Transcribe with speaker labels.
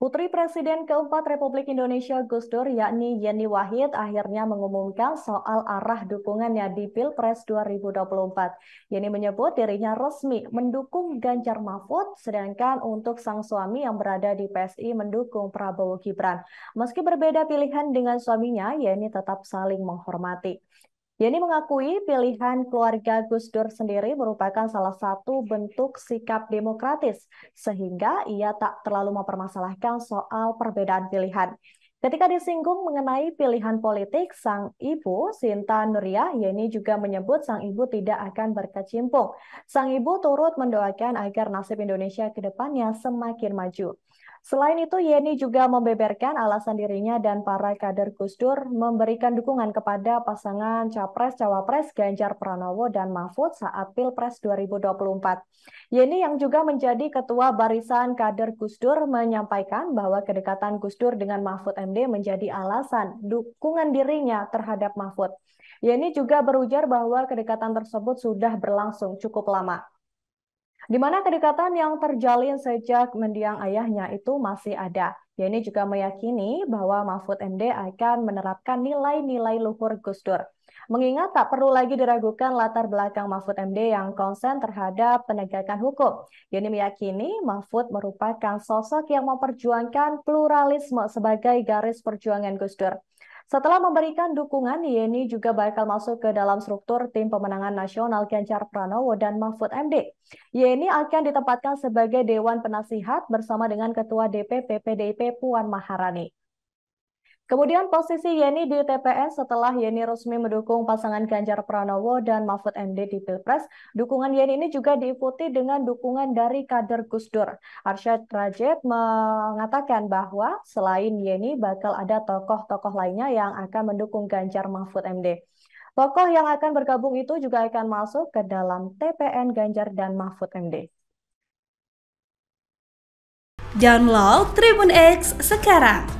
Speaker 1: Putri Presiden keempat Republik Indonesia Gus Dur yakni Yeni Wahid akhirnya mengumumkan soal arah dukungannya di Pilpres 2024. Yeni menyebut dirinya resmi mendukung Ganjar Mahfud, sedangkan untuk sang suami yang berada di PSI mendukung Prabowo Gibran. Meski berbeda pilihan dengan suaminya, Yeni tetap saling menghormati. Yeni mengakui pilihan keluarga Gus Dur sendiri merupakan salah satu bentuk sikap demokratis, sehingga ia tak terlalu mempermasalahkan soal perbedaan pilihan. Ketika disinggung mengenai pilihan politik, sang ibu, Sinta Nuria, Yeni juga menyebut sang ibu tidak akan berkecimpung. Sang ibu turut mendoakan agar nasib Indonesia ke depannya semakin maju. Selain itu, Yeni juga membeberkan alasan dirinya dan para kader Gus Dur memberikan dukungan kepada pasangan Capres-Cawapres Ganjar Pranowo dan Mahfud saat Pilpres 2024. Yeni yang juga menjadi ketua barisan kader Gus Dur menyampaikan bahwa kedekatan Gus Dur dengan Mahfud MD menjadi alasan dukungan dirinya terhadap Mahfud. Yeni juga berujar bahwa kedekatan tersebut sudah berlangsung cukup lama di mana kedekatan yang terjalin sejak mendiang ayahnya itu masih ada. Yeni juga meyakini bahwa Mahfud MD akan menerapkan nilai-nilai luhur Gus Dur. Mengingat tak perlu lagi diragukan latar belakang Mahfud MD yang konsen terhadap penegakan hukum. Yeni meyakini Mahfud merupakan sosok yang memperjuangkan pluralisme sebagai garis perjuangan Gus Dur. Setelah memberikan dukungan, Yeni juga bakal masuk ke dalam struktur tim pemenangan nasional Ganjar Pranowo dan Mahfud MD. Yeni akan ditempatkan sebagai Dewan Penasihat bersama dengan Ketua DPP PDIP Puan Maharani. Kemudian posisi Yeni di TPS setelah Yeni resmi mendukung pasangan Ganjar Pranowo dan Mahfud MD di Pilpres, dukungan Yeni ini juga diikuti dengan dukungan dari kader Gus Dur. Arsyad Rajet mengatakan bahwa selain Yeni bakal ada tokoh-tokoh lainnya yang akan mendukung Ganjar Mahfud MD. Tokoh yang akan bergabung itu juga akan masuk ke dalam TPN Ganjar dan Mahfud MD. Download Tribun X sekarang